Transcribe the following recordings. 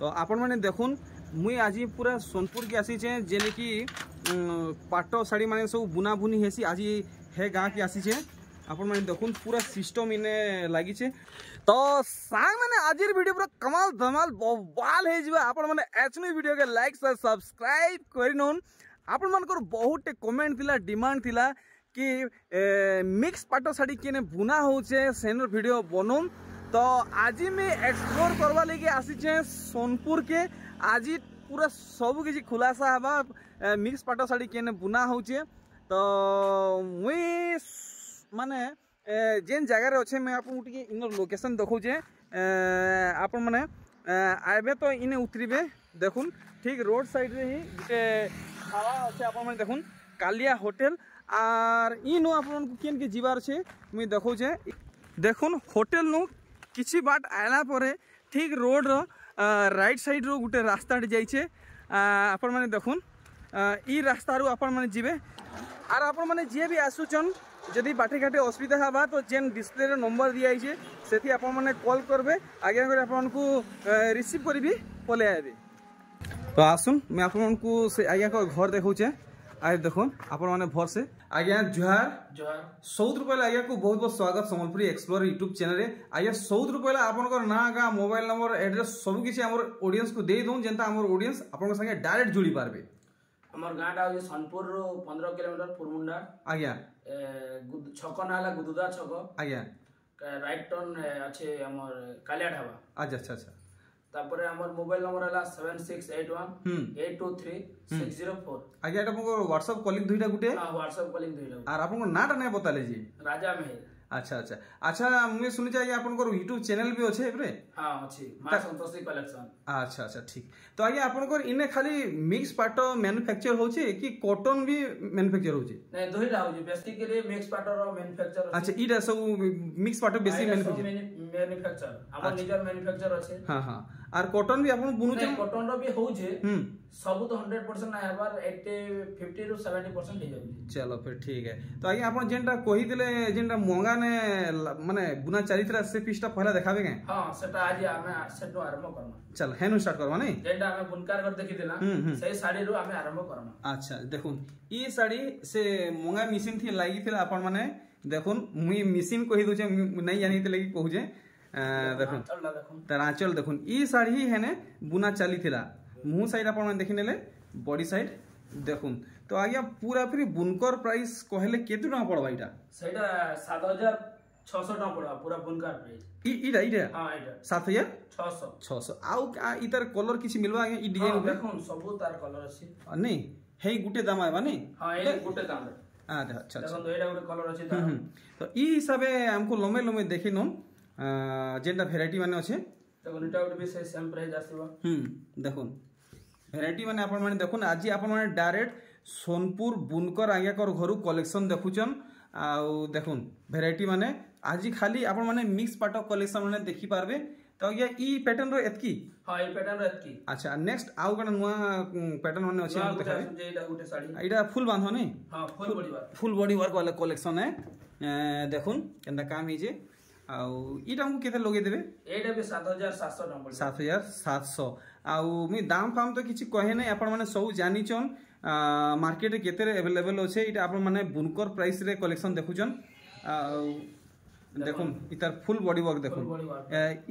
তো আপনার দেখুন মুই আজ পুরা সোনপুরকে আসিছে যেনেকি পাট শাড়ি মানে সব বুনাবুনি হেসি আজ হে গাঁকে আসিছে আপন মানে দেখুন পুরা সিস্টম ইনে লাগিছে তো সাং মানে আজির ভিডিও পুরা কমাল ধমাল ববাল হয়ে যাবে আপন মানে এচনু ভিডিওকে লাইক সাবস্ক্রাইব করে নন আপন মানকর বহুতে কমেন্ট থিলা ডিমান্ড থিলা কি মিক্স পাট শাড়ি কিনে বুনা হচ্ছে সেনর ভিডিও বনুন ତ ଆଜି ମୁଇଁ ଏକ୍ସପ୍ଲୋର କର୍ବାର୍ ଲାଗି ଆସିଛେଁ ସୋନପୁରକେ ଆଜି ପୁରା ସବୁ କିଛି ଖୁଲାସା ହେବା ମିକ୍ସ ପାଟ ଶାଢ଼ୀ କେନେ ବୁନା ହଉଛେ ତ ମୁଇଁ ମାନେ ଯେନ୍ ଜାଗାରେ ଅଛେ ମୁଇଁ ଆପଣଙ୍କୁ ଟିକେ ଇନର ଲୋକେସନ୍ ଦେଖଉଛେ ଆପଣମାନେ ଆଇବେ ତ ଇନେ ଉତରିବେ ଦେଖୁନ୍ ଠିକ୍ ରୋଡ୍ ସାଇଡ଼୍ରେ ହିଁ ଗୁଟେ ଢାବା ଅଛେ ଆପଣମାନେ ଦେଖୁନ୍ କାଲିଆ ହୋଟେଲ୍ ଆର୍ ଇନୁ ଆପଣଙ୍କୁ କେନ୍କେ ଯିବାର ଅଛେ ମୁଇଁ ଦେଖଉଛେ ଦେଖୁନ୍ ହୋଟେଲ୍ନୁ କିଛି ବାଟ ଆଇଲା ପରେ ଠିକ୍ ରୋଡ଼ର ରାଇଟ୍ ସାଇଡ଼୍ରୁ ଗୋଟେ ରାସ୍ତାଟେ ଯାଇଛେ ଆପଣମାନେ ଦେଖୁନ୍ ଇ ରାସ୍ତାରୁ ଆପଣମାନେ ଯିବେ ଆର୍ ଆପଣମାନେ ଯିଏ ବି ଆସୁଛନ୍ ଯଦି ବାଟେଘାଟେ ଅସୁବିଧା ହେବା ତ ଯେନ୍ ଡିସପ୍ଲେରେ ନମ୍ବର ଦିଆହେଇଛେ ସେଠି ଆପଣମାନେ କଲ୍ କରିବେ ଆଜ୍ଞା କରି ଆପଣଙ୍କୁ ରିସିଭ୍ କରିବି ପଲେଇ ଆଇବେ ତ ଆସୁନ୍ ମୁଇଁ ଆପଣଙ୍କୁ ସେ ଆଜ୍ଞାଙ୍କ ଘର ଦେଖଉଛେ आए देखो आपण मैंने भर से आज्ञा जुहार जुहार सौद रुपये आज्ञा को बहुत बहुत स्वागत सम्बलपुरी एक्सप्लोर यूट्यूब चैनल आज्ञा सौद रुपये आपंकर ना गाँ मोबाइल नंबर एड्रेस सबकि आम ऑडियंस को दे दूँ जेनता आम ऑडियंस आपंकर संगे डायरेक्ट जोड़ी पारे আমার গাঁটা হচ্ছে সোনপুর পনেরো কিলোমিটার ফুরমুন্ডা আজ্ঞা ছক না হল গুদুদা ছক আজ্ঞা রাইট টর্ন আছে আমার কালিয়া ঢাবা আচ্ছা আচ্ছা আচ্ছা তারপরে আমার মোবাইল নম্বর ହେଲା 7681823604 ଆଜ୍ଞା ଏଟା ମୋ WhatsApp କଲିଂ ଦୁଇଟା ଗୁଟେ ହଁ WhatsApp କଲିଂ ଦୁଇଟା ଆର ଆପଣଙ୍କ ନାଁଟା ନାଇଁ ବତାଲେ ଜି ରାଜା ମେହେର ଆଚ୍ଛା ଆଚ୍ଛା ଆଚ୍ଛା ମୁଁ ଶୁଣିଛି ଆଜ୍ଞା ଆପଣଙ୍କର ୟୁଟ୍ୟୁବ ଚ୍ୟାନେଲ ବି ଅଛି ଏବେ ହଁ ଅଛି ମା ସନ୍ତୋଷୀ କଲେକ୍ସନ ଆଚ୍ଛା ଆଚ୍ଛା ଠିକ ତ ଆଜ୍ଞା ଆପଣଙ୍କର ଇନେ ଖାଲି ମିକ୍ସ ପାଟ ମ୍ୟାନୁଫ୍ୟାକ୍ଚର ହଉଛି କି କଟନ ବି ମ୍ୟାନୁଫ୍ୟାକ୍ଚର ହଉଛି ନାଇଁ ଦୁଇଟା ହଉଛି ବେସିକାଲି ମିକ୍ସ ପାଟର ମ୍ୟାନୁଫ୍ୟାକ୍ଚର ଆଚ୍ଛା ଇଟା ସବୁ ମିକ୍ସ ପାଟ ବେଶୀ ମ୍ୟାନୁଫ୍ୟାକ୍ଚର ମ୍ୟାନୁଫ୍ୟାକ୍ଚର ଆମର ନିଜର ମ୍ୟାନୁଫ୍ୟାକ୍ଚର ଅଛି ହଁ ହଁ আর কটন বি আপন বুনুছে কটন র বি হউছে হুম সবু তো 100% না হেবার 80 50 রু 70% হই যাবে চলো ফের ঠিক है तो आगे आपण जेंटा कोही दिले जेंटा मोंगा ने माने बुना चारित्रा से पिस्टा पहिला देखाबे के हां सेटा आज आमे सेटो आरंभ करना चल हेनु स्टार्ट करबा नै जेंटा आमे बुनकार कर देखि देला सेई साड़ी रु आमे आरंभ करना अच्छा देखुन ई साड़ी से मोंगा मिसिन थी लागी थिला आपण माने देखुन मुई मिसिन कहि दोचे नहीं जानी थी लगी कहू जे দেখুন তার আঁচল দেখুন ই শাড়ি হেনে বুনা চালি লা মুহ সাইড আপনার দেখি নেলে বডি সাইড দেখুন তো আজ্ঞা পুরাপুরি বুনকর প্রাইস কহলে কেতে টাকা পড়বা এটা সেটা সাত হাজার ছশো টাকা পড়বা পুরা বুনকর প্রাইস ইটা ইটা সাত হাজার ছশো ছশো আউ ইতার কলর কিছু মিলবা আজ্ঞা ই ডিজাইন দেখুন সবু তার কলর আছে নেই হেই গুটে দাম আইবা নেই হ্যাঁ এই গুটে দাম আচ্ছা আচ্ছা দেখুন এটা গুটে কলর আছে তো ই হিসাবে আমকো লমে লমে দেখিনম जेनटा भेर मैंने अच्छे देखो भेराइट मान आप आज आप डायरेक्ट सोनपुर बुनकर आज्ञाकर घर कलेक्शन देखुन आउ देख भेर मैंने आज खाली आप मिक्स पार्ट अफ कलेक्शन मैंने देखिपारे तो ये इ पैटर्न रो एतकी हां इ पैटर्न रो एतकी अच्छा नेक्स्ट आउ गन नुआ पैटर्न माने अछि हम देखाबे एटा गुटे साड़ी एटा फुल बांधो नै हां full body work full body work वाला कलेक्शन है देखुन केना काम हे जे ଆଉ ଇଟା ଆମକୁ କେତେ ଲଗେଇ ଦେବେ ଏଇଟା ବି ସାତ ହଜାର ସାତଶହ ଟଙ୍କା ସାତ ହଜାର ସାତଶହ ଆଉ ମୁଇଁ ଦାମ୍ ଫାମ୍ ତ କିଛି କହେ ନାହିଁ ଆପଣମାନେ ସବୁ ଜାଣିଛନ୍ ମାର୍କେଟରେ କେତେ ଆଭେଲେବଲ୍ ଅଛେ ଏଇଟା ଆପଣମାନେ ବୁନକର ପ୍ରାଇସ୍ରେ କଲେକ୍ସନ୍ ଦେଖୁଛନ୍ ଆଉ দেখুন ইতার ফুল বডি ওয়ার্ক দেখুন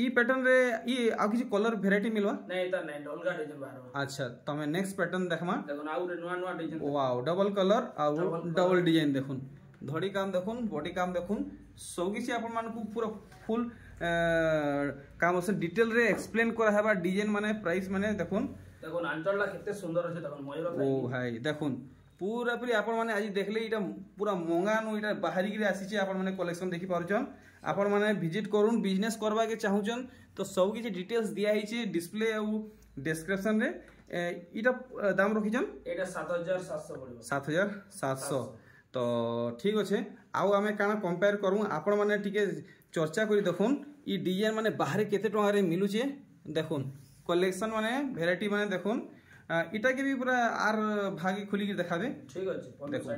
ই প্যাটার্ন রে ই আর কিছু কলর ভেরাইটি মিলবা না এটা নাই ডলগা ডিজাইন বাহার আচ্ছা তুমি নেক্সট প্যাটার্ন দেখমা দেখুন আউ রে নয়া নয়া ডিজাইন ওয়াও ডাবল কলর আর ডাবল ডিজাইন দেখুন ধড়ি কাম দেখুন বডি কাম দেখুন ସବୁକିଛି ଆପଣମାନଙ୍କୁ ପୁରା ଫୁଲ୍ କାମ ସେ ଡିଟେଲରେ ଏକ୍ସପ୍ଲେନ୍ କରାହେବା ଡିଜାଇନ୍ ମାନେ ପ୍ରାଇସ୍ ମାନେ ଦେଖୁନ୍ ଦେଖୁନ୍ ଆଞ୍ଚଳଟା କେତେ ସୁନ୍ଦର ଅଛି ଦେଖୁନ୍ ମୟୂର ଓ ଭାଇ ଦେଖୁନ୍ ପୁରା ପୁରି ଆପଣମାନେ ଆଜି ଦେଖିଲେ ଏଇଟା ପୁରା ମଙ୍ଗାନୁ ଏଇଟା ବାହାରିକିରି ଆସିଛି ଆପଣମାନେ କଲେକ୍ସନ୍ ଦେଖିପାରୁଛନ୍ ଆପଣମାନେ ଭିଜିଟ୍ କରୁନ୍ ବିଜନେସ୍ କରବାକେ ଚାହୁଁଛନ୍ ତ ସବୁକିଛି ଡିଟେଲ୍ସ ଦିଆହେଇଛି ଡିସପ୍ଲେ ଆଉ ଡେସ୍କ୍ରିପସନ୍ରେ ଏଇଟା ଦାମ୍ ରଖିଛନ୍ ଏଇଟା ସାତ ହଜାର ସାତଶହ ପଡ଼ିବ ସାତ ହଜାର ସାତଶହ ତ ଠିକ୍ ଅଛେ আউ আমি কারণ কম্পেয়ার করু আপন মানে টিকে চর্চা করে দেখুন ই ডিজাইন মানে বাহারে কেতে টাকার মিলুছে দেখুন কলেকশন মানে ভ্যারাইটি মানে দেখুন এটাকে বি পুরা আর ভাগে খুলিকি দেখাবে ঠিক আছে দেখুন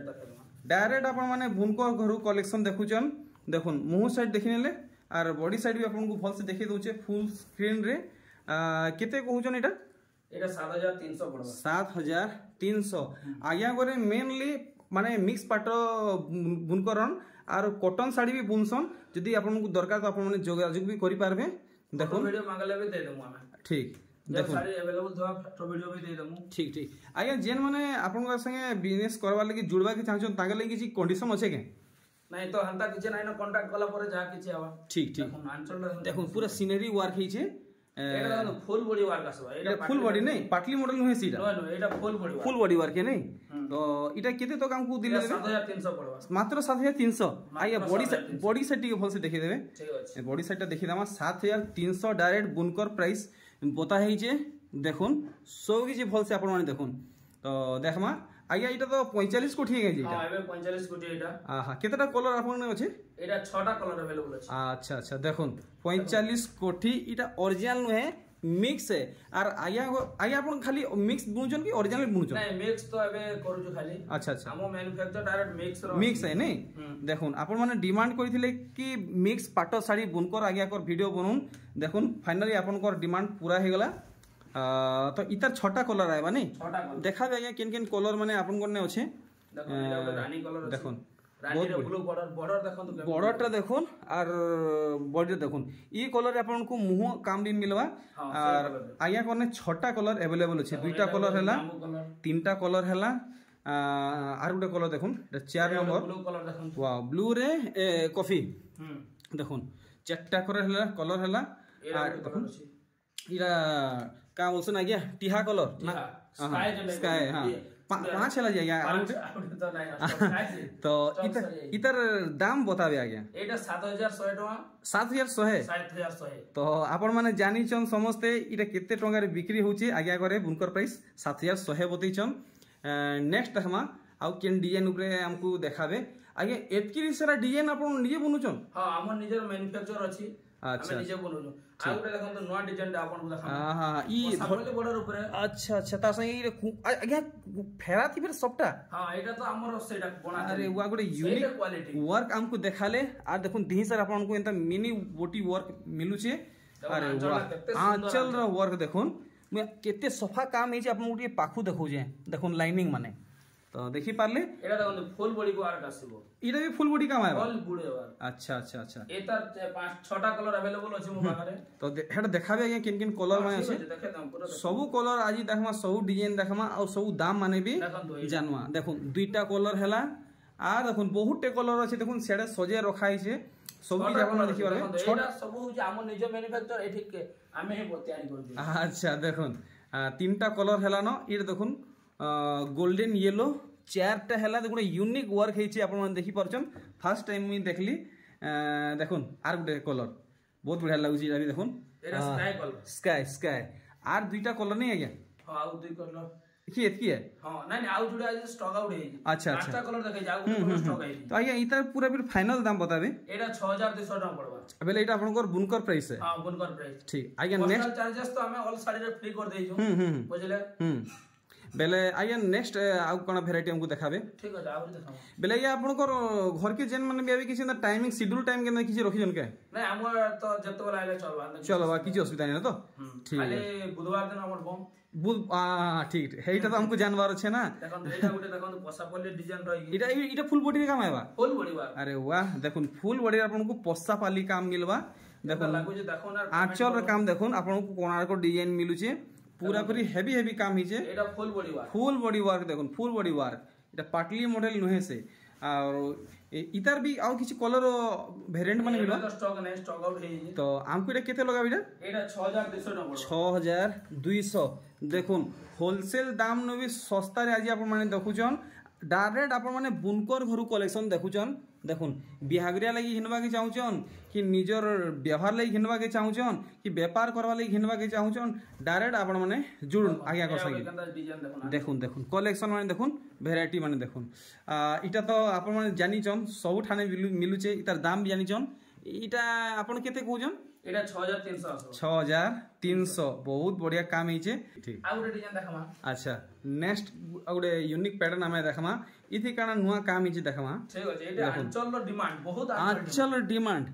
ডাইরেক্ট আপন মানে ভুনক ঘরু কলেকশন দেখুছন দেখুন মুহ সাইড দেখি নেলে আর বডি সাইড বি আপনার ভালসে দেখে দেছে ফুল স্ক্রিন রে কেতে কহুছন এটা এটা 7300 পড়বা 7300 আজ্ঞা করে মেনলি মানে মিক্স পাট বুনকরন আর কটন শাড়ি বুনসন যদি আপনার দরকার তো আপনার যোগাযোগ বি করে পারবে দেখুন ঠিক দেখুন ঠিক ঠিক আজ্ঞা যেন মানে আপনার সঙ্গে বিজনেস করবার লাগি জুড়বাকে চাহুন তাঙ্গে লাগি কিছু কন্ডিশন আছে কে নাই তো হান্তা কিছু নাই না কন্টাক্ট কলা পরে যা কিছু হবা ঠিক ঠিক দেখুন পুরা সিনারি ওয়ার্ক হয়েছে ফুল বডি ওয়ার্ক আসবা এটা ফুল বডি নাই পাটলি মডেল হুয়ে সিটা নো নো এটা full body work full body work নাই তো এটা কেতে তো কামকু দিলে 7300 পড়বা মাত্র 7300 আইয়া বডি বডি সাইড টিকে ভালসে দেখি দেবে ঠিক আছে বডি সাইডটা দেখি দামা 7300 ডাইরেক্ট বুনকর প্রাইস দেখুন সব ভালসে আপন মানে দেখুন তো দেখমা আগে এটা তো 45 কোটি হয়ে গেছে এটা হ্যাঁ এবারে 45 কোটি এটা আহা কতটা কলর আপনার আছে এটা 6টা কলর अवेलेबल আছে আচ্ছা আচ্ছা দেখুন 45 কোটি এটা অরিজিনাল নয় মিক্স হে আর আজ্ঞা আজ্ঞা আপন খালি মিক্স বুনুছন কি অরিজিনাল বুনুছন না মিক্স তো এবে করুছু খালি আচ্ছা আচ্ছা আমো ম্যানুফ্যাকচার ডাইরেক্ট মিক্স মিক্স হে নে দেখুন আপন মানে ডিমান্ড কইছিলে কি মিক্স পাটো শাড়ি বুনকর আজ্ঞা কর ভিডিও বুনুন দেখুন ফাইনালি আপনকর ডিমান্ড পুরা হয়ে গলা তো ଇତାର ছটা কলর আয় মানে দেখা যায় কেন কেন কলর মানে ଆପଣଙ୍କର ନେ ଅଛେ ଦେଖୁନ୍ বর্ডরটা দেখুন আর বডিটা দেখুন ই কলর আপনার মুহ কামড়িন মিলবা হ্যাঁ, আর আজ্ঞা কনে ছটা কলর এভেলেবল আছে দুইটা কলর হেলা তিনটা কলর হেলা আর গোটে কলর দেখুন এটা চার নম্বর ওয়াও ব্লু রে কফি দেখুন চারটা কলর হেলা কলর হেলা আর দেখুন इरा का बोलसो ना क्या टिहा कलर ना स्काई हाँ पाँच चला जाएगा तो इतर इतर दाम बताबे आगे এটা 7100 টাকা 7100 তো আপন মানে জানিছন সমস্তে এটা কেতে টঙ্গারে বিক্রি হচ্ছে আগে করে বুনকর প্রাইস 7100 বতেইছন নেক্সট দেখমা আউ কেন ডিজাইন উপরে আমকু দেখাবে আগে এতকি সারা ডিজাইন আপন নিজে বুনুছন হ্যাঁ আমার নিজের ম্যানুফ্যাকচার আছে अच्छा निजे बोलो जो आ गोटे देखंतु नवा डिजाइन टा आपन देखा हां हां ई सामने बॉर्डर ऊपर अच्छा अच्छा ता संगे आज्ञा फेरा थी फिर सबटा हां एटा तो हमर सेटा बना अरे वा गोटे यूनिक क्वालिटी वर्क हमको देखाले आ देखुन दी सर आपन को एता मिनी बोटी वर्क मिलु छे अरे वा आंचल रो वर्क देखुन मैं केते सफा काम हे जे आपन गोटे पाखु देखौ जे देखुन लाइनिंग माने ତ ଦେଖିପାରିଲେ ଏଇଟା ଦେଖନ୍ତୁ ଫୁଲ ବଡିକୁ ଆର୍ଟ ଆସିବ ଏଇଟା ବି ଫୁଲ ବଡି କାମ ହେବ ଅଲ୍ ବୁଡ ହେବ ଆଚ୍ଛା ଆଚ୍ଛା ଆଚ୍ଛା ଏ ତାର ପାଞ୍ଚ ଛଅଟା କଲର ଆଭେଲେବଲ ଅଛି ମୋ ପାଖରେ ତ ହେଟା ଦେଖାବେ ଆଜ୍ଞା କିନ୍ କିନ୍ କଲର ମାନେ ଅଛି ସବୁ କଲର ଆଜି ଦେଖମା ସବୁ ଡିଜାଇନ ଦେଖମା ଆଉ ସବୁ ଦାମ ମାନେ ବି ଜାନମା ଦେଖୁନ୍ ଦୁଇଟା କଲର ହେଲା আর দেখুন বহুটে কলর আছে দেখুন সেটা সজে রখা হয়েছে সবুজ আপনারা দেখি পারবেন ছটা সব হচ্ছে আমার নিজ ম্যানুফ্যাকচার এটি আমি তৈরি করছি আচ্ছা দেখুন তিনটা কলর হেলানো এটা দেখুন গোল্ডেন ইয়েলো চেয়ারটা হল গোটে ୟୁନିକ୍ ୱାର୍କ ହେଇଛି ଆପଣମାନେ ଦେଖିପାରୁଛନ୍ ଫାର୍ଷ୍ଟ ଟାଇମ୍ ମୁଇଁ ଦେଖିଲି ଦେଖୁନ୍ ଆର୍ ଗୋଟେ କଲର୍ ବହୁତ ବଢ଼ିଆ ଲାଗୁଛି ଏଇଟା ବି ଦେଖୁନ୍ ସ୍କାଏ ସ୍କାଏ ଆର୍ ଦୁଇଟା କଲର୍ ନାଇଁ ଆଜ୍ଞା ଆଉ ଦୁଇ କଲର୍ କିଏ ଏତିକି আচ্ছা আচ্ছা তো আজ্ঞা এইটার পুরা বিল ফাইনাল দাম বতাবে এটা 6200 টাকা পড়বা বেলে এটা আপনকর বুনকর প্রাইস হ্যাঁ বুনকর প্রাইস ঠিক আজ্ঞা নেক্সট চার্জেস তো আমি অল সাড়ে ফ্রি করে দেইছো বুঝলে হুম বেলে আজ্ঞা নেক্সট আউ কোন ভেরাইটি আমাকে দেখাবে ঠিক আছে আউ দেখাবো বেলে আজ্ঞা আপনার ঘর কি যেন মানে বিয়ে কিছু না টাইমিং শিডিউল টাইম কেন কিছু রখিছেন কে না আমার তো যতবেলা আইলে চলবা চলবা কিছু অসুবিধা নাই না তো ঠিক আছে বুধবার দিন আমার বম বুধ ঠিক এইটা তো আমাকে জানবার আছে না দেখুন এইটা গোটে দেখুন পসা পল্লি ডিজাইন রই এটা এটা ফুল বডি কাম হেবা ফুল বডি আরে ওয়াহ দেখুন ফুল বডি আপনাকে পসা পালি কাম মিলবা দেখুন আঁচল কাম দেখুন আপনার কোণার্ক ডিজাইন মিলুছে পুরাপুরি হেভি হেভি কাম হয়েছে ফুল বডি ওয়ার্ক দেখুন ফুল বডি ওয়ার্ক এটা পাটলি মডেল নুহে সে আর ইতার বি আউ কিছু কলর ভেরিয়েন্ট মানে মিলো স্টক নাই স্টক আউট হই তো আমকু এটা কেতে লাগাবি এটা এটা 6200 দেখুন হোলসেল দাম নবি সস্তারে আজি আপন মানে দেখুছন ডাইরেক্ট আপন মানে বুনকর ঘরু কালেকশন দেখুছন দেখুন বিহাগরিয়া লাগি ঘিনবাকে চাহুছন কি নিজর ব্যবহার লাগি ঘিনবাকে চাহুছন কি ব্যাপার করবার লাগি ঘিনবাকে চাহুছন ডাইরেক্ট আপন মানে জুড়ুন আগে আগে সঙ্গে দেখুন দেখুন কলেকশন মানে দেখুন ভেরাইটি মানে দেখুন এটা তো আপন মানে জানিছন সবুঠানে মিলুছে এটার দাম জানিছন এটা আপন কেতে কৌছন এটা 6300 6300 বহুত বড়িয়া কাম হইছে ঠিক আর গোটে ডিজাইন দেখামা আচ্ছা নেক্সট গোটে ইউনিক প্যাটার্ন আমি দেখামা ইথি কারণ নয়া কাম হইছে দেখামা ঠিক আছে এটা আঞ্চলর ডিমান্ড বহুত আঞ্চলর ডিমান্ড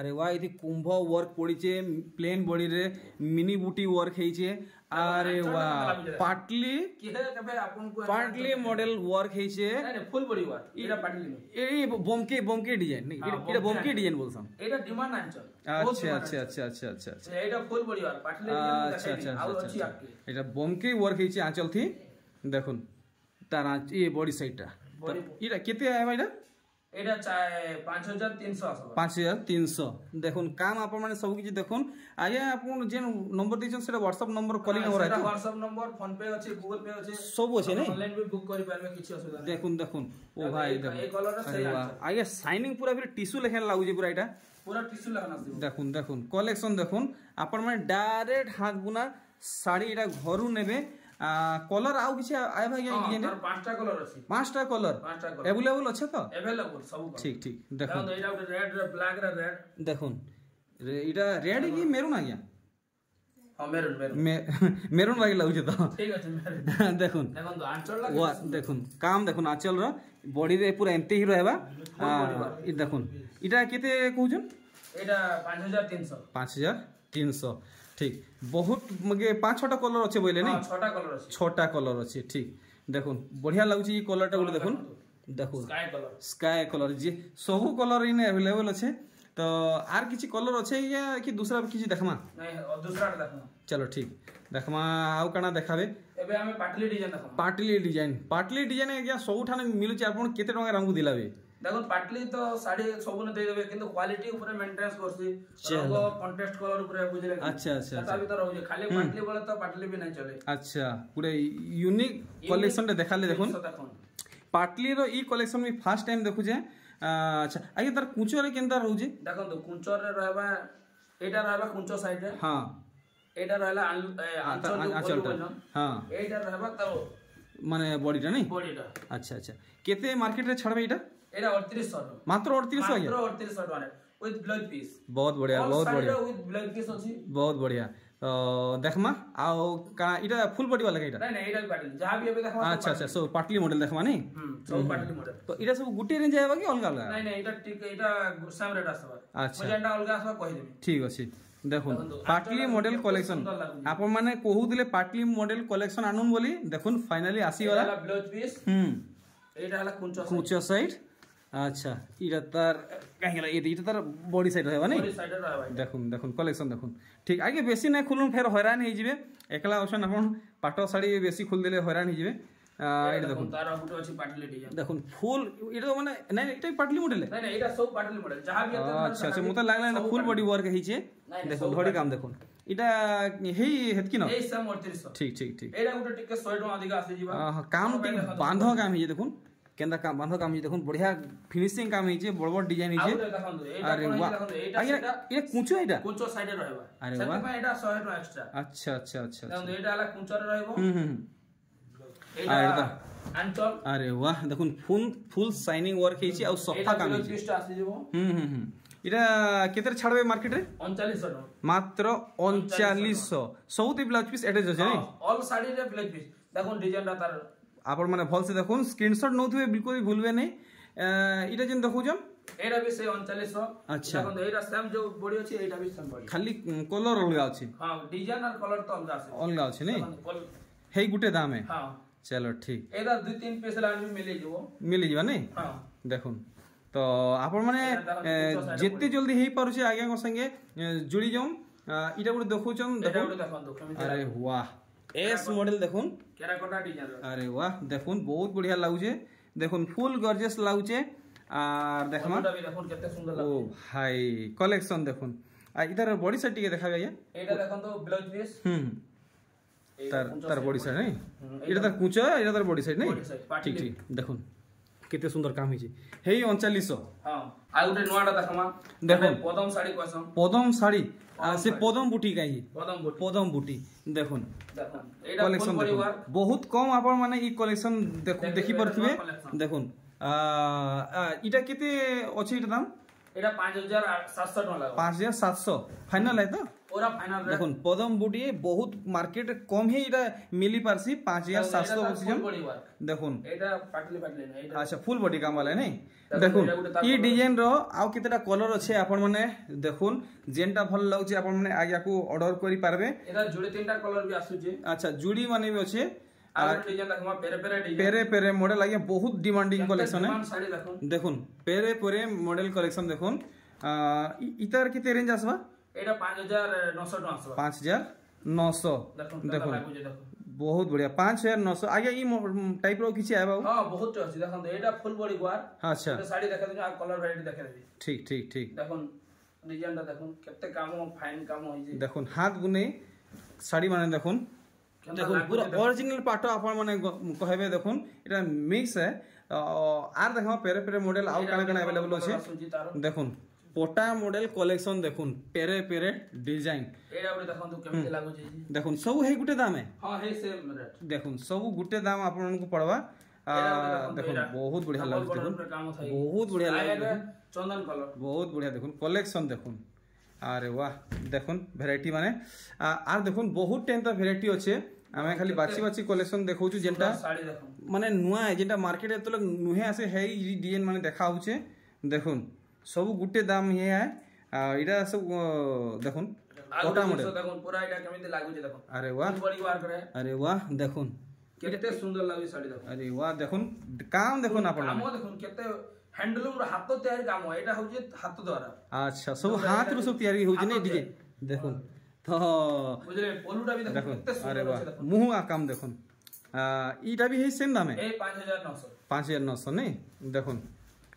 আরে अरे वा কুম্ভ ওয়ার্ক পড়িছে প্লেন বডি রে মিনি বুটি ওয়ার্ক হইছে আরে ওয়া পাটলি পাটলি মডেল ওয়ার্ক হইছে ফুল বডি ওয়ার্ক এটা পাটলি এই বমকে বমকে ডিজাইন নাকি এটা বমকে ডিজাইন বলছাম এটা ডিমান্ড আঞ্চল আচ্ছা আচ্ছা আচ্ছা আচ্ছা আচ্ছা আচ্ছা এটা ফুল বডি ওয়ার্ক পাটলি আচ্ছা আচ্ছা আচ্ছা এটা বমকে ওয়ার্ক হইছে আঞ্চল থি দেখুন তার এই বডি সাইডটা এটা কেতে আয় এটা এটা 5300 5300 দেখুন কাম আপন মানে সব কিছু দেখুন আয়া আপন যে নম্বর দিছেন সেটা WhatsApp নম্বর কলিং নম্বর আছে WhatsApp নম্বর ফোন পে আছে গুগল পে আছে সব আছে না অনলাইন বি বুক করি পারবে কিছু অসুবিধা নাই দেখুন দেখুন ও ভাই দেখুন এই কালারটা সেই আছে আয়া সাইনিং পুরা পুরো টিস্যু লেখা লাগুছে পুরা এটা পুরা টিস্যু লাগানো আছে দেখুন দেখুন ডাইরেক্ট মানে হাত বুনা শাড়ি এটা ঘরু নেবে କଲର ଆଉ କିଛି ଆଏ ଭାଇ ଡିଜାଇନ ପାଞ୍ଚଟା କଲର ଅଛି ପାଞ୍ଚଟା କଲର ଆଭେଲେବୁଲ ଅଛି ତ ଆଭେଲେବୁଲ ସବୁ ଠିକ ଠିକ ଦେଖନ୍ତୁ ଏଇଟା ଗୋଟେ ରେଡ୍ ରେ ବ୍ଲାକ୍ ରେ ରେଡ୍ ଦେଖୁନ୍ ଏଇଟା ରେଡ୍ କି ମେରୁନ୍ ଆଜ୍ଞା মেরুন বাকি লাগুছে তো দেখুন দেখুন কাম দেখুন আঁচলর বডিরে পুরা এমতি হি রহবা দেখুন এটা কেতে কৌছন এটা পাঁচ হাজার তিনশো পাঁচ হাজার তিনশো ঠিক বহুত মানে পাঁচ ছটা কলর আছে বললে না হ্যাঁ, ছটা কলর আছে ঠিক দেখুন বড়িয়া লাগুছে এই কলরটা গুলো হ্যাঁ, দেখুন দেখুন স্কাই কলর যে সবু কলর ইনে অ্যাভেলেবল আছে তো আর কিছু কলর আছে ইয়া কি দুসরা কিছু দেখমা চলো ঠিক দেখমা আউ কানা দেখাবে এবে আমি পাটলি ডিজাইন দেখমা পাটলি ডিজাইন পাটলি ডিজাইন ইয়া সবুঠানে মিলুছে আপন কেতে টাকা রাঙ্গু দিলাবে দেখুন পাটলি তো শাড়ি সবু দেই দেবে কিন্তু কোয়ালিটি উপরে মেইনটেনেন্স করছি আচ্ছা। রঙ কন্ট্রাস্ট কালার উপরে বুঝলে আচ্ছা আচ্ছা তা ভিতর আচ্ছা। রহুছে খালি পাটলি বলে তো পাটলি বি নাই চলে আচ্ছা পুরো ইউনিক কালেকশনটা দেখালে দেখুন পাটলির ই কালেকশন আমি ফার্স্ট টাইম দেখুছে আচ্ছা আগে তার কুঞ্চরে কেনতা রহুছে দেখুন তো কুঞ্চরে রহবা এটা রহবা কুঞ্চ সাইডে হ্যাঁ এটা রহলা আঞ্চল আঞ্চল হ্যাঁ এইটা রহবা আচ্ছা, হ্যাঁ। তার মানে বডিটা নাই বডিটা আচ্ছা আচ্ছা কেতে মার্কেটে ছাড়বে এটা এটা 3800 ଟଙ୍କା ମାତ୍ର 3800 ଆଜ୍ଞା ମାତ୍ର 3800 ଟଙ୍କା ଉଇଥ୍ ବ୍ଲଡ୍ ପିସ୍ ବହୁତ ବଢିଆ ବହୁତ ବଢିଆ ଉଇଥ୍ ବ୍ଲଡ୍ ପିସ୍ ଅଛି ବହୁତ ବଢିଆ দেখমা আও কা এটা ফুল বডি वाला এটা নাই নাই এটা পাটলি যাহা বি এবে দেখমা আচ্ছা আচ্ছা সো পাটলি মডেল দেখমা নাই হুম সব পাটলি মডেল তো এটা সব গুটি রেঞ্জ আইবা কি অলগা অলগা নাই নাই এটা ঠিক এটা সেম রেট আসবা আচ্ছা মজা এটা অলগা আসবা কই দেবি ঠিক আছে দেখুন পাটলি মডেল কলেকশন আপন মানে কহুদিলে পাটলি মডেল কলেকশন আনুন বলি দেখুন ফাইনালি আসি গলা ব্লাউজ পিস হুম এটা হলা কুঞ্চ সাইড আচ্ছা এটা তার এটা তার বডি সাইড রহবা নাই দেখুন দেখুন কলেকশন দেখুন ঠিক আগে বেশি না খুলুন ফের হয়রান হয়ে যাবে একলা অছেন আপনার পাট শাড়ি বেশি খুল দিলে হয়রান হয়ে যাবে ঠিক ঠিক দেখুন কেনা কাম বান্ধ কাম দেখুন বড়িয়া ফিনিশিং কাম হয়েছে বড় বড় ডিজাইন হয়েছে আরে বাহ এটা কুঁচো এটা কুঁচো সাইডে রহবা আরে বাহ এটা 100 টাকা এক্সট্রা আচ্ছা আচ্ছা আচ্ছা দেখুন আচ্ছা। এটা আলা কুঁচোরে রহবো হুম হুম এটা আঞ্চল আরে বাহ দেখুন ফুল ফুল সাইনিং ওয়ার্ক হয়েছে আর সফা কাম হয়েছে এটা আসি যাব হুম হুম হুম এটা ছাড়বে মার্কেটে 3900 মাত্র 3900 ব্লাউজ পিস এটা অল ব্লাউজ পিস দেখুন ডিজাইনটা তার ଆପଣମାନେ ଭଲସେ ଦେଖୁନ୍ ସ୍କ୍ରିନସଟ୍ ନେଉଥିବେ ବିଲକୁଲ ବି ଭୁଲବେନି ଏଇଟା ଯେନ୍ ଦେଖୁଛନ୍ ଏଇଟା ବି ସେ ଅଣଚାଳିଶ ଆଚ୍ଛା ଏଇଟା ସେମ୍ ଯୋଉ ବଡି ଅଛି ଏଇଟା ବି ସେମ୍ ବଡି ଖାଲି କଲର ଅଲଗା ଅଛି ହଁ ଡିଜାଇନ୍ ଆଉ କଲର ତ ଅଲଗା ଅଛି ଅଲଗା ଅଛି ନାଇଁ ହେଇ ଗୋଟେ ଦାମ ହଁ চলো ঠিক এটা দুই তিন পিস লাগবে মিলে যাব মিলে যাব নাই হ্যাঁ দেখুন তো আপন মানে যেতে জলদি হই পারুছে আগে সঙ্গে জুড়ি যাও এটা গোটে দেখুছন দেখুন আরে ওয়াহ এস মডেল দেখুন ক্যারাকোটা ডিজাইন আরে বাহ দেখুন বহুত বড়িয়া লাগুছে দেখুন ফুল গর্জেস লাগুছে আর দেখমা দেখুন কত সুন্দর লাগে ও ভাই কালেকশন দেখুন আর ইদার বডি সাইড টিকে দেখা যায় এটা দেখুন তো ব্লাউজ পিস হুম তার তার বডি সাইড নাই এটা তার কুচা এটা তার বডি সাইড নাই ঠিক ঠিক দেখুন কেতে সুন্দর কাম হয়েছে হেই 3900 হ্যাঁ আর গোটে নয়াটা দেখমা দেখুন পদম শাড়ি কইছম পদম শাড়ি সে পদম বুটি কাহি পদম বুটি দেখুন কলেকশন দেখুন বহুত কম আপন মানে ই কলেকশন দেখি পারুথিবে দেখুন ইটা কেতে অছে ইটা দাম এটা 5700 5700 ফাইনাল হয় তো দেখুন পদম বুটি বহু মার্কেট কম मार्केट এটা মিলি পারছি পাঁচ হাজার সাতশো ऑक्सीजन देखो एटा पाटली पाटली ना एटा अच्छा দেখুন আচ্ছা, কি ডিজাইন র আউ কেতেটা কলর আছে আপন মানে দেখুন জেনটা ভাল লাগুছে আপন মানে আগে আকু অর্ডার করি পারবে এটা জুড়ি তিনটা কলর বি আসুছে আচ্ছা জুড়ি মানে বি আছে পেরে পেরে মডেল আগে বহুত ডিমান্ডিং হ্যাঁ? কলেকশন দেখুন পেরে পেরে মডেল কলেকশন দেখুন ইতার কি রেঞ্জ আসবা এটা 5900 5900 দেখো বহুত বড়িয়া 5900 আগে ই টাইপ র কিছু আইবা হ্যাঁ বহুত আছে দেখুন এটা ফুল বডি গোয়ার আচ্ছা এটা শাড়ি দেখা দিন আর কালার ভ্যারাইটি দেখা দিন ঠিক ঠিক ঠিক দেখুন ডিজাইনটা দেখুন কত কাম ফাইন কাম হইছে দেখুন হাত গুনে শাড়ি মানে দেখুন দেখুন পুরো অরিজিনাল পাট আপনার মানে কহবে দেখুন এটা মিক্স হ্যাঁ আর দেখ পেরে পেরে মডেল আউ কানা কানা অ্যাভেলেবল আছে দেখুন পটা মডেল কলেকশন দেখুন পেরে পেরে ডিজাইন দেখুন সব হে গোটে দামে দেখুন সব গোটে দাম আপনার পড়বা দেখুন বহুত বড়িয়া লাগুছে দেখুন বহুত বঢ়িয়া লাগুছে চন্দন কালার বহুত বড়িয়া দেখুন কলেকশন দেখুন আরে বাহ দেখুন ভেরাইটি মানে আর দেখুন বহুত টেনটা ভেরাইটি আছে আমি খালি বাছি বাছি কলেকশন দেখাউছু যেটা মানে নুয়া যেটা মার্কেটে তো নুহে আছে হেই ডিজাইন মানে দেখা হচ্ছে দেখুন सब गोटे दाम ये है এটা সব দেখুন কটা মডেল দেখুন পুরা এটা কেমন লাগুছে দেখুন আরে ওয়া বডি ওয়ার করে আরে ওয়া দেখুন কেতে সুন্দর লাগুছে শাড়ি দেখুন আরে ওয়া দেখুন কাম দেখুন আপন কাম দেখুন কেতে হ্যান্ডলুম র হাত তৈরি কাম এটা হচ্ছে হাত দ্বারা আচ্ছা সব হাত রু সব তৈরি হচ্ছে না ডিজাইন দেখুন তো বুঝলে পলুটা বি দেখুন কেতে আরে ওয়া মুহ আকাম দেখুন এইটা বি হে সেম দামে এই 5900 5900 নে দেখুন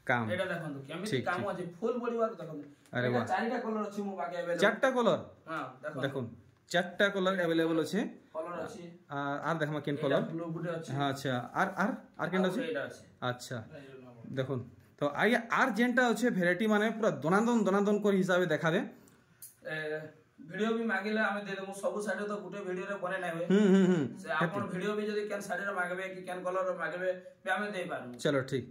কাম এটা দেখন্তু কি আমি কাম আছে ফুল বড়িবার দেখন্তু আরে বাহ চারিটা কালার আছে মো বাকি अवेलेबल চারটা কালার হ্যাঁ দেখুন চারটা কালার अवेलेबल আছে কালার আছে আর দেখমা কেন কালার ব্লু বুটে আছে হ্যাঁ আচ্ছা আর আর আর কেন আছে এটা আছে আচ্ছা দেখুন তো আগে আর যেটা আছে ভ্যারাইটি মানে পুরো দনাদন দনাদন করে হিসাবে দেখাবে ভিডিও বি মাগিলে আমি দে দেবো সব শাড়ি তো গোটে ভিডিও রে বনে নাই হুম হুম হুম সে আপন ভিডিও যদি কেন মাগবে কি কেন মাগবে আমি দেই পারু চলো ঠিক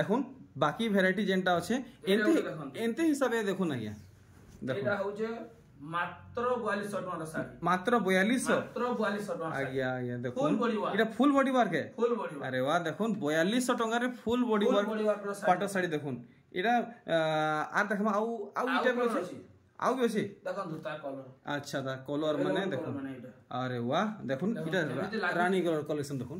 দেখুন बाकी भेराइट जेनटा अच्छे एंते हिसाब से देखो ना देखो মাত্র 4200 টাকা স্যার মাত্র 4200 মাত্র 4200 টাকা আজ্ঞা আজ্ঞা দেখুন ফুল বডি ওয়ার্ক এটা full body work full body work আরে বাহ দেখুন 4200 টাকার ফুল বডি ওয়ার্ক পাট শাড়ি দেখুন এটা আর দেখুন আউ আউ এটা আছে আউ কি আছে দেখুন দুটা কলর আচ্ছা দা কলর মানে দেখুন আরে বাহ দেখুন এটা রানী কলর কালেকশন দেখুন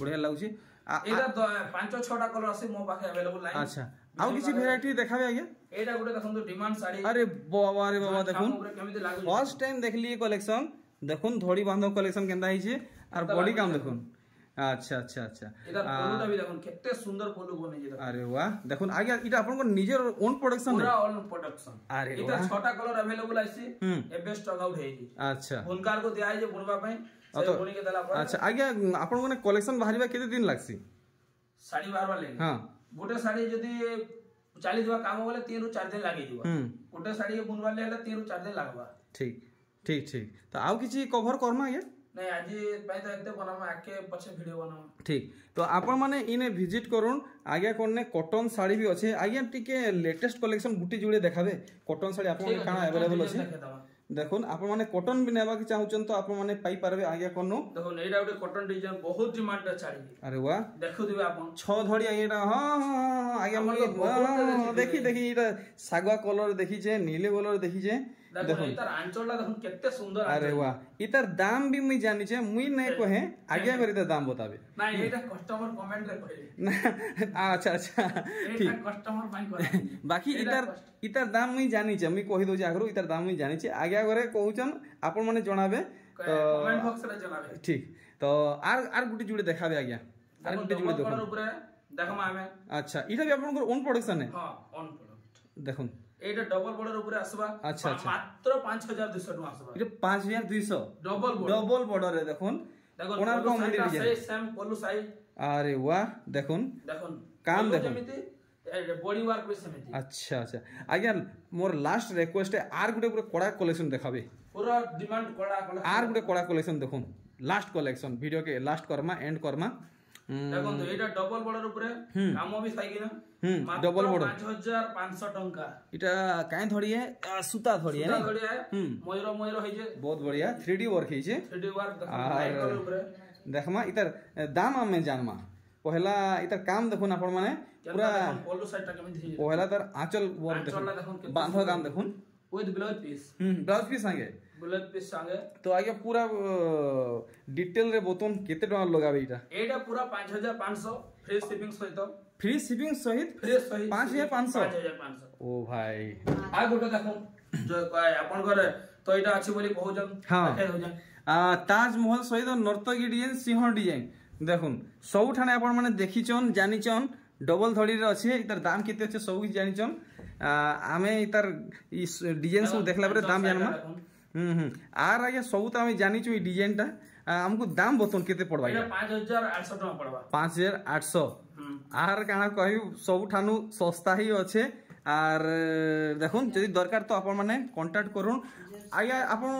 বড়িয়া লাগুছে ଏଇଟା ପାଞ୍ଚ ଛଅଟା କଲର ଆସି ମୋ ପାଖେ ଆଭେଲେବୁଲ ନାହିଁ ଆଚ୍ଛା ଆଉ କିଛି ଭେରାଇଟି ଦେଖାବେ ଆଜ୍ଞା ଏଇଟା ଗୋଟେ ଦେଖନ୍ତୁ ଡିମାଣ୍ଡ ଶାଢ଼ୀ ଆରେ ବାବା ଆରେ ବାବା ଦେଖୁନ୍ ଫାର୍ଷ୍ଟ ଟାଇମ୍ ଦେଖିଲି ଏ କଲେକ୍ସନ দেখুন ধড়ি বান্ধব কলেকশন কেন্দা হয়েছে আর বডি কাম দেখুন আচ্ছা আচ্ছা আচ্ছা এটা পলুটা বি দেখুন কত সুন্দর পলু বনে যেটা আরে বাহ দেখুন আগে এটা আপনার নিজের ওন প্রোডাকশন পুরা ওন প্রোডাকশন আরে এটা ছটা কালার अवेलेबल আছে এবে স্টক আউট হয়ে আচ্ছা বুনকার কো দেয়া হয়েছে বুনবা পাই ଆଚ୍ଛା ଆଜ୍ଞା ଆପଣମାନେ କଲେକ୍ସନ୍ ବାହାରିବା କେତେ ଦିନ ଲାଗ୍ସି ଶାଢ଼ୀ ବାହାରବାର୍ ଲାଗି ହଁ ଗୋଟେ ଶାଢ଼ୀ ଯଦି ଚାଲିଥିବା କାମ ବୋଲେ ତିନିରୁ ଚାରି ଦିନ ଲାଗିଯିବ ଗୋଟେ ଶାଢ଼ୀ ବୁନବାର୍ ଲାଗି ହେଲେ ତିନିରୁ ଚାରି ଦିନ ଲାଗ୍ବା ଠିକ୍ ଠିକ୍ ଠିକ୍ ତ ଆଉ କିଛି କଭର୍ କର୍ମା ଆଜ୍ଞା ନାଇଁ ଆଜି ପାଇଁ ତ ଏତେ ବନାମା ଆଗେ ପଛେ ଭିଡ଼ିଓ ବନାମା ଠିକ୍ ତ ଆପଣମାନେ ଇନେ ଭିଜିଟ୍ କରୁନ୍ ଆଜ୍ଞା କ'ଣ ନେ କଟନ୍ ଶାଢ଼ୀ ବି ଅଛେ ଆଜ୍ଞା ଟିକେ ଲେଟେଷ୍ଟ କଲେକ୍ସନ୍ ଗୁଟେ ଯୁଡ଼େ ଦେଖାବେ କଟନ୍ ଶାଢ଼ୀ ଆପଣମାନେ କାଣା ଆଭେଲେବଲ୍ ଅଛେ দেখুন ଆପଣମାନେ କଟନ ବି ନେବାକୁ ଚାହୁଁଛନ୍ତି ଆପଣମାନେ ପାଇପାରିବେ ଆଜ୍ଞା କନୁ ଦେଖନ୍ତୁ ଏଇଟା ଗୋଟେ କଟନ ଡିଜାଇନ ବହୁତ ଡିମାଣ୍ଡ ଛାଡି ଆରେ ୱା ଦେଖୁଥିବେ ଆପଣ ଛଅ ଧଡି ଏଇଟା ହଁ ହଁ ଆଜ୍ଞା ଦେଖି ଦେଖି ଏଇଟା ଶାଗୁଆ କଲର ଦେଖିଛେ ନୀଲି କଲର ଦେଖିଛେ দেখুন তার আঞ্চলটা দেখুন কেতে সুন্দর আরে ওয়া ইতার দাম বি মুই জানিছে মুই নাই হ্যাঁ। কহে আগে করে তার দাম বতাবে না এটা কাস্টমার কমেন্ট রে কহে আচ্ছা আচ্ছা ঠিক কাস্টমার পাই করে বাকি ইতার ইতার দাম মুই জানিছে মুই কহি দউছি আগরু ইতার দাম মুই জানিছে আগে করে কহুচন আপন মানে জনাবে তো কমেন্ট বক্স রে জনাবে ঠিক ଏଇଟା ଡବଲ ବୋର୍ଡର ଉପରେ ଆସିବା ଆଚ୍ଛା ମାତ୍ର 5200 ଟଙ୍କା ଆସିବା ଏଇଟା 5200 ଡବଲ ବୋର୍ଡ ଡବଲ ବୋର୍ଡରେ ଦେଖୁন কোণার্ক মন্দির ডিজাইন সেম পলু সাই আরে ওয়া দেখুন দেখুন কাম দেখুন আচ্ছা, আচ্ছা। আর গুটে কড়া কালেকশন দেখুন লাস্ট ভিডিও কে লাস্ট করমা এন্ড করমা ଦେଖନ୍ତୁ ଏଇଟା ଡବଲ ବୋର୍ଡର ଉପରେ କାମ ବି ସାଇକିନା ଡବଲ ବୋର୍ଡ ପାଞ୍ଚ ହଜାର ପାଞ୍ଚଶହ ଟଙ୍କା ଏଇଟା କାଇଁ ଧଡ଼ିଏ ସୁତା ଧଡ଼ିଏ ନା ଧଡ଼ିଏ ମୟୂର ମୟୂର ହେଇଛେ ବହୁତ ବଢିଆ ଥ୍ରୀ ଡି ୱାର୍କ ହେଇଛେ ଥ୍ରୀ ଡି ୱାର୍କ ଦେଖମା ଇତାର ଦାମ ଆମେ ଜାନମା পহলা এটার কাম দেখুন আপন মানে পুরা পহলা তার আঁচল বাঁধ কাম দেখুন with blouse piece hmm blouse piece আগে ବୁଲେଟ୍ ପିସ୍ ସାଙ୍ଗେ ତ ଆଜ୍ଞା ପୁରା ଡିଟେଲରେ ବର୍ତ୍ତମାନ କେତେ ଟଙ୍କା ଲଗାବେ ଏଇଟା ଏଇଟା ପୁରା ପାଞ୍ଚ ହଜାର ପାଞ୍ଚଶହ ଫ୍ରି ସିପିଂ ସହିତ ଫ୍ରି ସିପିଂ ସହିତ ପାଞ୍ଚ ହଜାର ପାଞ୍ଚଶହ ଓ ଭାଇ ଆଉ ଗୋଟେ ଦେଖ ଆପଣଙ୍କର ତ ଏଇଟା ଅଛି ବୋଲି କହୁଛନ୍ ହଁ ତାଜମହଲ ସହିତ ନର୍ତ୍ତକୀ ଡିଜାଇନ୍ ସିଂହ ଡିଜାଇନ୍ দেখুন সবুঠানে আপন মানে দেখিছন জানিছন ডবল ধড়ির অছে তার দাম কেতে আছে সব কিছু জানিছন আমি তার ডিজাইন সব দেখলা পরে দাম জানমা আর আগে সবু তো আমি জানিছু এই ডিজাইনটা আমাকে দাম বতন কেতে পড়বা পাঁচ হাজার আটশো টাকা পড়বা পাঁচ হাজার আটশো আর কাଣା কহিব সবুঠানু সস্তা হি আছে আর দেখুন যদি দরকার তো আপন মানে কন্টাক্ট করুন আজ্ঞা আপন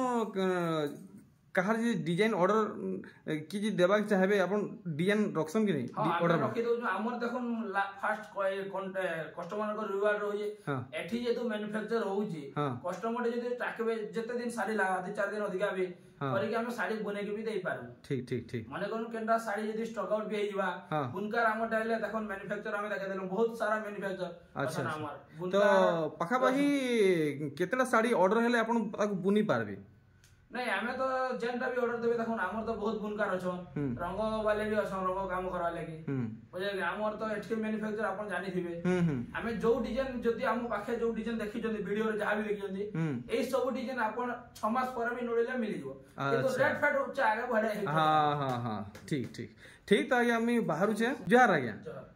कहार जी डिजाइन ऑर्डर की जी देबा चाहबे अपन डिजाइन रखसन कि नहीं ऑर्डर हाँ, रखे तो जो हमर देखन फर्स्ट कस्टमर को रिवार्ड रोय एठी जे तो मैन्युफैक्चर हो जी कस्टमर जे ट्रैकबे जते दिन साड़ी लागा दे 4 दिन अधिका भी परे के हम साड़ी बने के भी दे पारु ठीक ठीक ठीक माने ନାଇଁ ଆମେ ତ ଯେନ୍ଟା ବି ଅର୍ଡର ଦେବେ ଦେଖୁନ୍ ଆମର ତ ବହୁତ ବୁନକାର ଅଛନ୍ ରଙ୍ଗ ବାଲେ ବି ଅଛନ୍ ରଙ୍ଗ କାମ କରବା ଲାଗି ବୁଝିଲେ ଆମର ତ ଏଠି ମ୍ୟାନୁଫ୍ୟାକ୍ଚର ଆପଣ ଜାଣିଥିବେ ଆମେ ଯୋଉ ଡିଜାଇନ ଯଦି ଆମ ପାଖେ ଯୋଉ ଡିଜାଇନ ଦେଖିଛନ୍ତି ଭିଡିଓରେ ଯାହା ବି ଦେଖିଛନ୍ତି ଏଇ ସବୁ ଡିଜାଇନ ଆପଣ ଛଅ ମାସ ପରେ ବି ନଳିଲେ ମିଳିଯିବ କିନ୍ତୁ ରେଟ୍ ଫେଟ୍ ଉଚ୍ଚ ଆଗେ ବଢିଆ ହଁ ହଁ ହଁ ଠିକ ଠିକ ଠିକ ତ ଆଜ୍ଞା ଆମେ ବାହାରୁଛେ ଜୁହାର ଆଜ୍ଞା